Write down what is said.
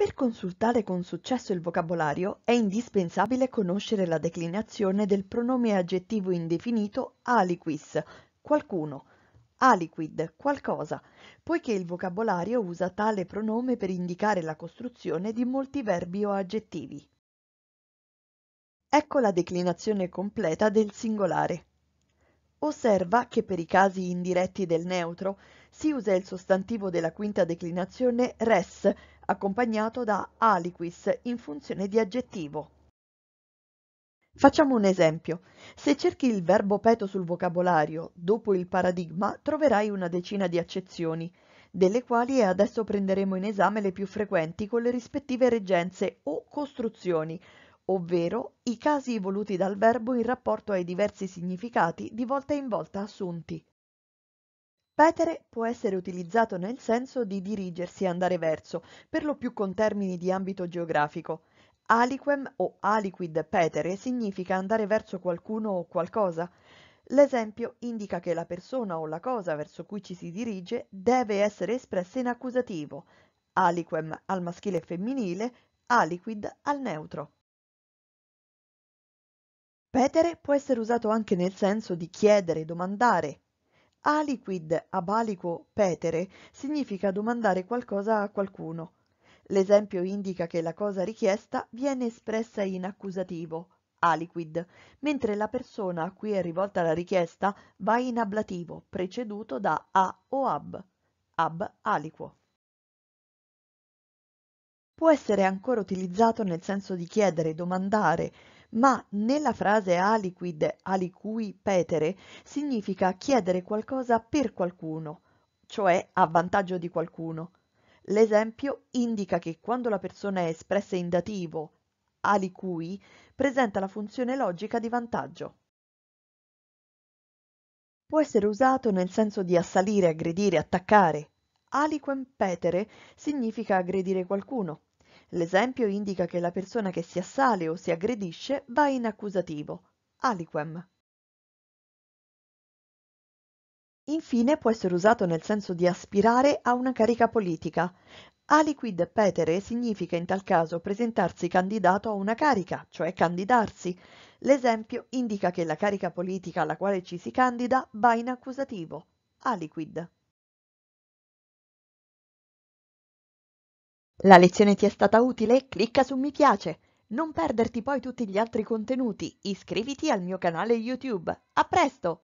Per consultare con successo il vocabolario è indispensabile conoscere la declinazione del pronome aggettivo indefinito aliquis, qualcuno, aliquid, qualcosa, poiché il vocabolario usa tale pronome per indicare la costruzione di molti verbi o aggettivi. Ecco la declinazione completa del singolare. Osserva che per i casi indiretti del neutro si usa il sostantivo della quinta declinazione res accompagnato da aliquis in funzione di aggettivo. Facciamo un esempio. Se cerchi il verbo peto sul vocabolario, dopo il paradigma troverai una decina di accezioni, delle quali adesso prenderemo in esame le più frequenti con le rispettive reggenze o costruzioni, ovvero i casi evoluti dal verbo in rapporto ai diversi significati di volta in volta assunti. Petere può essere utilizzato nel senso di dirigersi e andare verso, per lo più con termini di ambito geografico. Aliquem o aliquid petere significa andare verso qualcuno o qualcosa. L'esempio indica che la persona o la cosa verso cui ci si dirige deve essere espressa in accusativo, aliquem al maschile e femminile, aliquid al neutro. Petere può essere usato anche nel senso di chiedere, domandare. Aliquid abalico petere significa domandare qualcosa a qualcuno. L'esempio indica che la cosa richiesta viene espressa in accusativo, aliquid, mentre la persona a cui è rivolta la richiesta va in ablativo, preceduto da a o ab, ab aliquo. Può essere ancora utilizzato nel senso di chiedere, domandare, ma nella frase aliquid alicui petere significa chiedere qualcosa per qualcuno, cioè a vantaggio di qualcuno. L'esempio indica che quando la persona è espressa in dativo alicui presenta la funzione logica di vantaggio. Può essere usato nel senso di assalire, aggredire, attaccare. Aliquem petere significa aggredire qualcuno. L'esempio indica che la persona che si assale o si aggredisce va in accusativo, aliquem. Infine può essere usato nel senso di aspirare a una carica politica. Aliquid petere significa in tal caso presentarsi candidato a una carica, cioè candidarsi. L'esempio indica che la carica politica alla quale ci si candida va in accusativo, aliquid. La lezione ti è stata utile? Clicca su mi piace. Non perderti poi tutti gli altri contenuti. Iscriviti al mio canale YouTube. A presto!